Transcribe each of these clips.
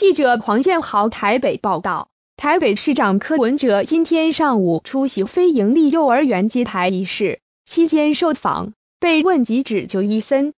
记者黄建豪台北报道，台北市长柯文哲今天上午出席非营利幼儿园揭牌仪式，期间受访被问及指就伊森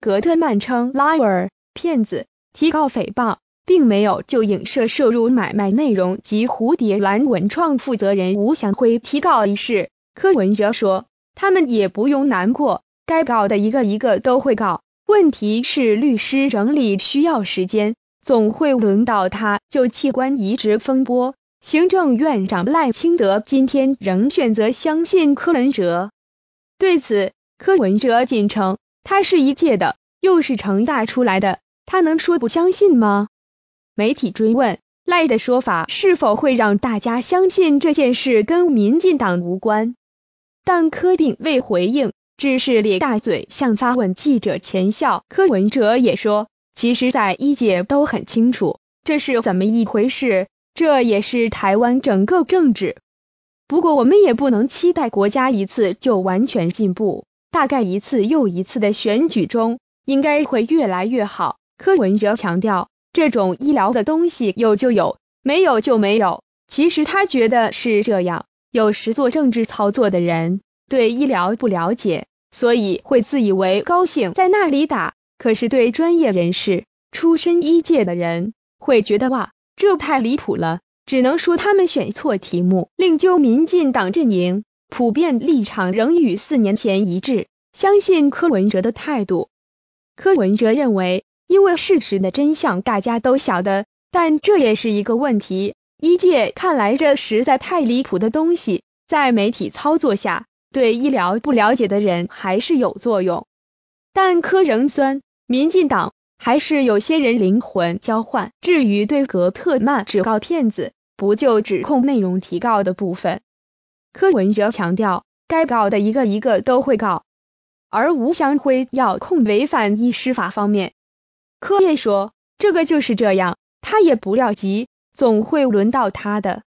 格特曼称 liar 骗子，提告诽谤，并没有就影射涉入买卖内容及蝴蝶兰文创负责人吴祥辉提告一事。柯文哲说，他们也不用难过，该告的一个一个都会告，问题是律师整理需要时间。总会轮到他，就器官移植风波，行政院长赖清德今天仍选择相信柯文哲。对此，柯文哲仅称他是一届的，又是成大出来的，他能说不相信吗？媒体追问赖的说法是否会让大家相信这件事跟民进党无关，但柯并未回应，只是咧大嘴向发问记者前笑。柯文哲也说。其实，在一界都很清楚这是怎么一回事，这也是台湾整个政治。不过，我们也不能期待国家一次就完全进步，大概一次又一次的选举中，应该会越来越好。柯文哲强调，这种医疗的东西有就有，没有就没有。其实他觉得是这样，有时做政治操作的人对医疗不了解，所以会自以为高兴，在那里打。可是对专业人士、出身医界的人会觉得哇，这太离谱了。只能说他们选错题目。另就民进党阵营普遍立场仍与四年前一致，相信柯文哲的态度。柯文哲认为，因为事实的真相大家都晓得，但这也是一个问题。医界看来这实在太离谱的东西，在媒体操作下，对医疗不了解的人还是有作用。但柯仍酸。民进党还是有些人灵魂交换。至于对格特曼指告骗子，不就指控内容提告的部分？柯文哲强调，该告的一个一个都会告。而吴祥辉要控违反医师法方面，柯烈说，这个就是这样，他也不要急，总会轮到他的。